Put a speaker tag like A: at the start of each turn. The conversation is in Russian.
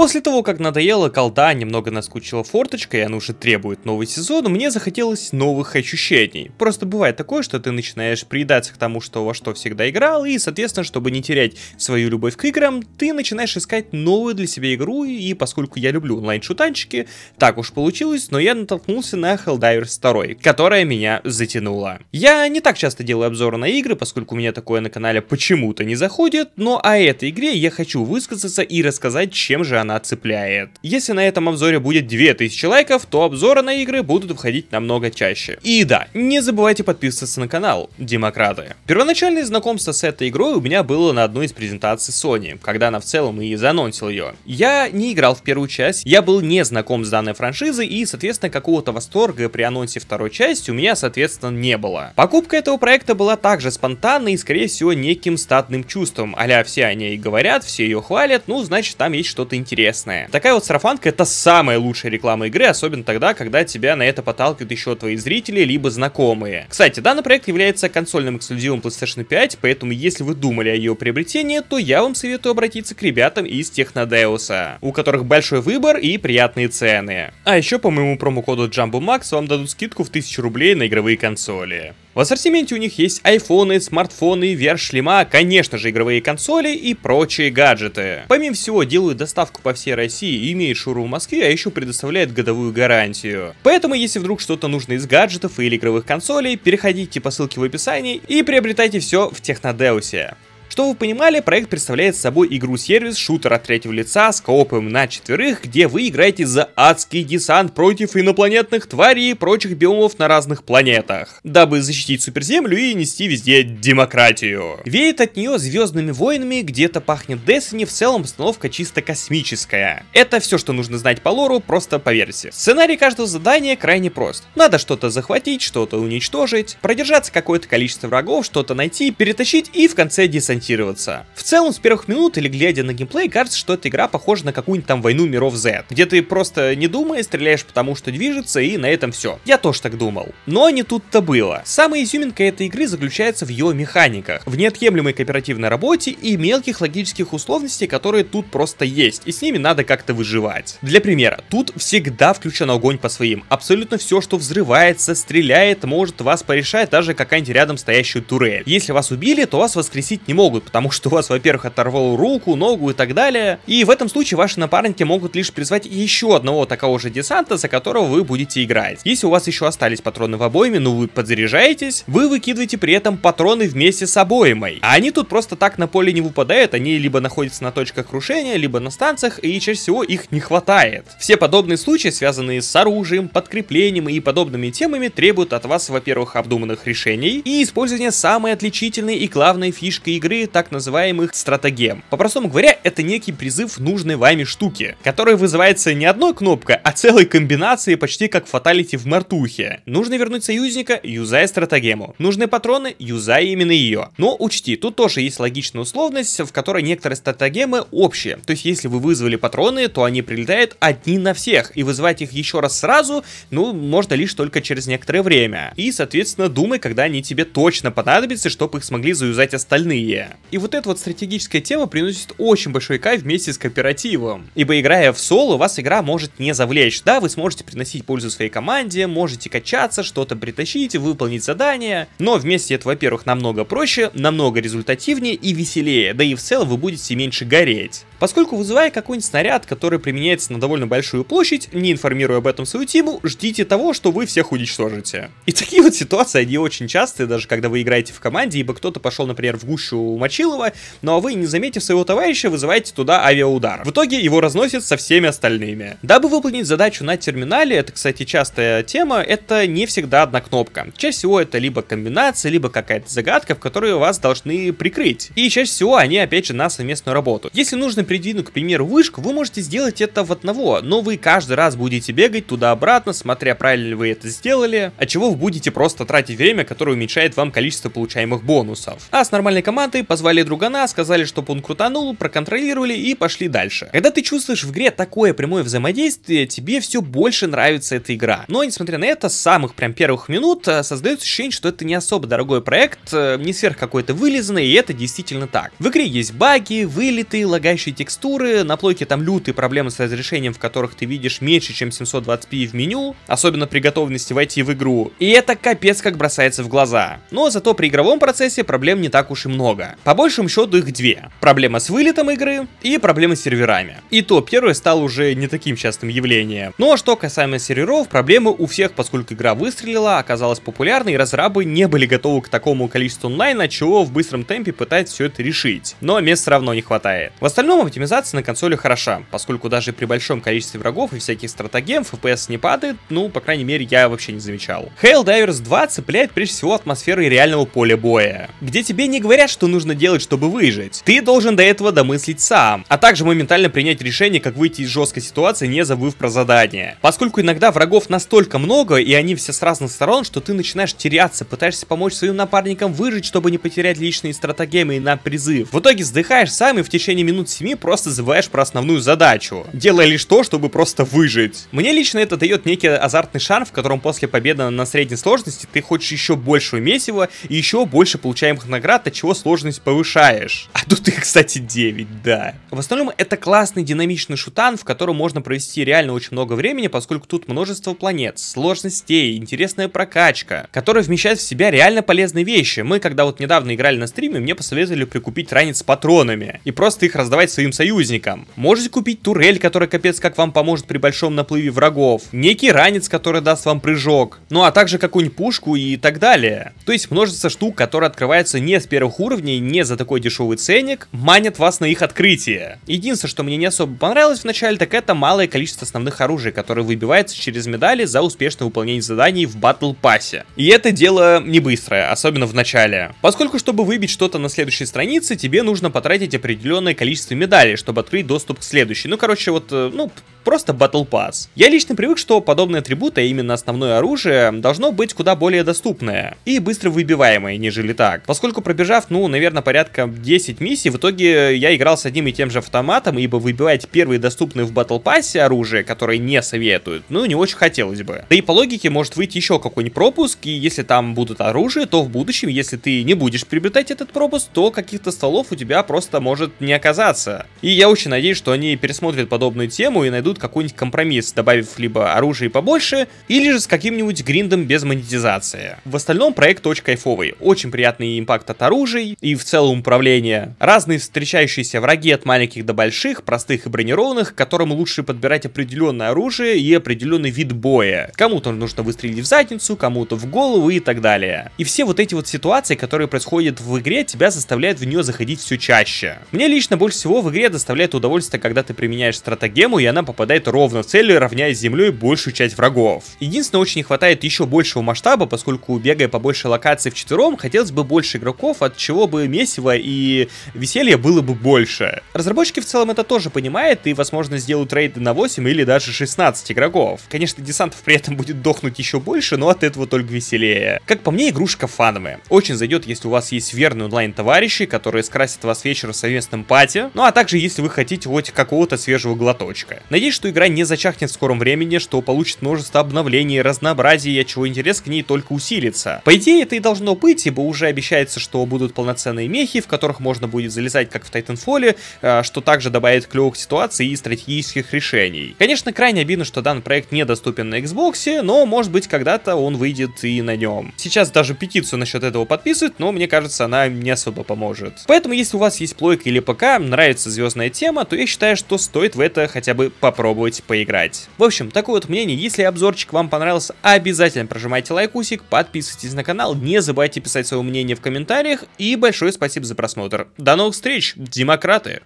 A: После того, как надоела колда, немного наскучила форточка и она уже требует новый сезон, мне захотелось новых ощущений. Просто бывает такое, что ты начинаешь приедаться к тому, что во что всегда играл, и, соответственно, чтобы не терять свою любовь к играм, ты начинаешь искать новую для себя игру, и поскольку я люблю онлайн-шутанчики, так уж получилось, но я натолкнулся на Helldivers 2, которая меня затянула. Я не так часто делаю обзоры на игры, поскольку у меня такое на канале почему-то не заходит, но о этой игре я хочу высказаться и рассказать, чем же она она цепляет. Если на этом обзоре будет 2000 лайков, то обзоры на игры будут выходить намного чаще. И да, не забывайте подписываться на канал, демократы. Первоначальное знакомство с этой игрой у меня было на одной из презентаций Sony, когда она в целом и занонсила ее. Я не играл в первую часть, я был не знаком с данной франшизой и, соответственно, какого-то восторга при анонсе второй части у меня, соответственно, не было. Покупка этого проекта была также спонтанной и, скорее всего, неким статным чувством, а все о ней говорят, все ее хвалят, ну, значит, там есть что-то интересное интересное. Такая вот сарафанка это самая лучшая реклама игры, особенно тогда, когда тебя на это подталкивают еще твои зрители, либо знакомые. Кстати, данный проект является консольным эксклюзивом PlayStation 5, поэтому если вы думали о ее приобретении, то я вам советую обратиться к ребятам из Технодеуса, у которых большой выбор и приятные цены. А еще по моему промокоду JumboMax вам дадут скидку в 1000 рублей на игровые консоли. В ассортименте у них есть айфоны, смартфоны, VR-шлема, конечно же игровые консоли и прочие гаджеты. Помимо всего, делают доставку по всей России, имеет шуру в Москве, а еще предоставляет годовую гарантию. Поэтому, если вдруг что-то нужно из гаджетов или игровых консолей, переходите по ссылке в описании и приобретайте все в Технодеусе. Что вы понимали, проект представляет собой игру-сервис, шутер от третьего лица с коопом на четверых, где вы играете за адский десант против инопланетных тварей и прочих биомов на разных планетах, дабы защитить Суперземлю и нести везде демократию. Веет от нее звездными войнами, где-то пахнет Destiny, в целом установка чисто космическая. Это все, что нужно знать по лору, просто поверьте. Сценарий каждого задания крайне прост. Надо что-то захватить, что-то уничтожить, продержаться какое-то количество врагов, что-то найти, перетащить и в конце десантировать ориентироваться. В целом, с первых минут или глядя на геймплей, кажется, что эта игра похожа на какую-нибудь там войну миров Z, где ты просто не думая, стреляешь потому, что движется, и на этом все. Я тоже так думал. Но не тут-то было. Самая изюминка этой игры заключается в ее механиках, в неотъемлемой кооперативной работе и мелких логических условностей, которые тут просто есть, и с ними надо как-то выживать. Для примера, тут всегда включен огонь по своим. Абсолютно все, что взрывается, стреляет, может вас порешать даже какая-нибудь рядом стоящую турель. Если вас убили, то вас воскресить не могут, могут, потому что у вас, во-первых, оторвал руку, ногу и так далее. И в этом случае ваши напарники могут лишь призвать еще одного такого же десанта, за которого вы будете играть. Если у вас еще остались патроны в обойме, но ну вы подзаряжаетесь, вы выкидываете при этом патроны вместе с обоймой. А они тут просто так на поле не выпадают, они либо находятся на точках крушения, либо на станциях, и чаще всего их не хватает. Все подобные случаи, связанные с оружием, подкреплением и подобными темами, требуют от вас, во-первых, обдуманных решений и использования самой отличительной и главной фишки игры категории так называемых стратегем. По-простому говоря, это некий призыв нужной вами штуки, который вызывается не одной кнопкой, а целой комбинацией почти как фаталити в мартухе. Нужно вернуть союзника, юзая стратегему. Нужны патроны, юзая именно ее. Но учти, тут тоже есть логичная условность, в которой некоторые стратегемы общие. То есть, если вы вызвали патроны, то они прилетают одни на всех, и вызывать их еще раз сразу, ну, можно лишь только через некоторое время. И, соответственно, думай, когда они тебе точно понадобятся, чтобы их смогли заюзать остальные сложная. И вот эта вот стратегическая тема приносит очень большой кайф вместе с кооперативом. Ибо играя в соло, вас игра может не завлечь. Да, вы сможете приносить пользу своей команде, можете качаться, что-то притащить, выполнить задание. Но вместе это, во-первых, намного проще, намного результативнее и веселее. Да и в целом вы будете меньше гореть. Поскольку вызывая какой-нибудь снаряд, который применяется на довольно большую площадь, не информируя об этом свою тиму, ждите того, что вы всех уничтожите. И такие вот ситуации, они очень частые, даже когда вы играете в команде, ибо кто-то пошел, например, в гущу Мочилова, но ну, а вы, не заметив своего товарища, вызываете туда авиаудар. В итоге его разносят со всеми остальными. Дабы выполнить задачу на терминале, это, кстати, частая тема, это не всегда одна кнопка. Чаще всего это либо комбинация, либо какая-то загадка, в которую вас должны прикрыть. И чаще всего они, опять же, на совместную работу. Если нужно придвину, к примеру, вышку, вы можете сделать это в одного, но вы каждый раз будете бегать туда-обратно, смотря правильно ли вы это сделали, а чего вы будете просто тратить время, которое уменьшает вам количество получаемых бонусов. А с нормальной командой позвали другана, сказали, чтобы он крутанул, проконтролировали и пошли дальше. Когда ты чувствуешь в игре такое прямое взаимодействие, тебе все больше нравится эта игра. Но, несмотря на это, с самых прям первых минут э, создается ощущение, что это не особо дорогой проект, э, не сверх какой-то вылизанный, и это действительно так. В игре есть баги, вылеты, лагающие текстуры, на плойке там лютые проблемы с разрешением, в которых ты видишь меньше, чем 720p в меню, особенно при готовности войти в игру, и это капец как бросается в глаза. Но зато при игровом процессе проблем не так уж и много. По большему счету их две. Проблема с вылетом игры и проблема с серверами. И то первое стало уже не таким частым явлением. Но ну а что касаемо серверов, проблемы у всех, поскольку игра выстрелила, оказалась популярной, и разрабы не были готовы к такому количеству онлайна, чего в быстром темпе пытаются все это решить. Но мест все равно не хватает. В остальном оптимизация на консоли хороша, поскольку даже при большом количестве врагов и всяких стратегем FPS не падает, ну, по крайней мере, я вообще не замечал. Hail Divers 2 цепляет прежде всего атмосферой реального поля боя, где тебе не говорят, что нужно делать, чтобы выжить. Ты должен до этого домыслить сам, а также моментально принять решение, как выйти из жесткой ситуации, не забыв про задание. Поскольку иногда врагов настолько много, и они все с разных сторон, что ты начинаешь теряться, пытаешься помочь своим напарникам выжить, чтобы не потерять личные стратегемы на призыв. В итоге сдыхаешь сам и в течение минут 7 просто забываешь про основную задачу, делая лишь то, чтобы просто выжить. Мне лично это дает некий азартный шарм, в котором после победы на средней сложности ты хочешь еще большего месива и еще больше получаемых наград, от чего сложность повышаешь. А тут их, кстати, 9, да. В остальном это классный динамичный шутан, в котором можно провести реально очень много времени, поскольку тут множество планет, сложностей, интересная прокачка, которая вмещает в себя реально полезные вещи. Мы, когда вот недавно играли на стриме, мне посоветовали прикупить ранец с патронами и просто их раздавать своим своим союзникам. Можете купить турель, которая капец как вам поможет при большом наплыве врагов. Некий ранец, который даст вам прыжок. Ну а также какую-нибудь пушку и так далее. То есть множество штук, которые открываются не с первых уровней, не за такой дешевый ценник, манят вас на их открытие. Единственное, что мне не особо понравилось в начале, так это малое количество основных оружий, которое выбивается через медали за успешное выполнение заданий в батл пассе. И это дело не быстрое, особенно в начале. Поскольку, чтобы выбить что-то на следующей странице, тебе нужно потратить определенное количество медалей, медали, чтобы открыть доступ к следующей. Ну, короче, вот, э, ну, просто Battle Pass. Я лично привык, что подобные атрибуты, а именно основное оружие, должно быть куда более доступное и быстро выбиваемое, нежели так. Поскольку пробежав, ну, наверное, порядка 10 миссий, в итоге я играл с одним и тем же автоматом, ибо выбивать первые доступные в Battle Pass оружие, которые не советуют, ну, не очень хотелось бы. Да и по логике может выйти еще какой-нибудь пропуск, и если там будут оружие, то в будущем, если ты не будешь приобретать этот пропуск, то каких-то столов у тебя просто может не оказаться. И я очень надеюсь, что они пересмотрят подобную тему и найдут какой-нибудь компромисс, добавив либо оружие побольше, или же с каким-нибудь гриндом без монетизации. В остальном проект очень кайфовый, очень приятный импакт от оружий и в целом управление. Разные встречающиеся враги от маленьких до больших, простых и бронированных, которым лучше подбирать определенное оружие и определенный вид боя. Кому-то нужно выстрелить в задницу, кому-то в голову и так далее. И все вот эти вот ситуации, которые происходят в игре, тебя заставляют в нее заходить все чаще. Мне лично больше всего в в игре доставляет удовольствие, когда ты применяешь стратагему, и она попадает ровно в цель, равняя землей большую часть врагов. Единственное, очень не хватает еще большего масштаба, поскольку бегая по большей локации в четвером, хотелось бы больше игроков, от чего бы месиво и веселья было бы больше. Разработчики в целом это тоже понимают и, возможно, сделают рейды на 8 или даже 16 игроков. Конечно, десантов при этом будет дохнуть еще больше, но от этого только веселее. Как по мне, игрушка фановая. Очень зайдет, если у вас есть верные онлайн-товарищи, которые скрасят вас вечером в совместном пати, ну а так также если вы хотите хоть какого-то свежего глоточка. Надеюсь, что игра не зачахнет в скором времени, что получит множество обновлений, разнообразия, чего интерес к ней только усилится. По идее, это и должно быть, ибо уже обещается, что будут полноценные мехи, в которых можно будет залезать как в Titanfall, э, что также добавит клевых ситуаций и стратегических решений. Конечно, крайне обидно, что данный проект недоступен на Xbox, но может быть когда-то он выйдет и на нем. Сейчас даже петицию насчет этого подписывают, но мне кажется, она не особо поможет. Поэтому, если у вас есть плойка или ПК, нравится звездная тема, то я считаю, что стоит в это хотя бы попробовать поиграть. В общем, такое вот мнение. Если обзорчик вам понравился, обязательно прожимайте лайкусик, подписывайтесь на канал, не забывайте писать свое мнение в комментариях и большое спасибо за просмотр. До новых встреч, демократы!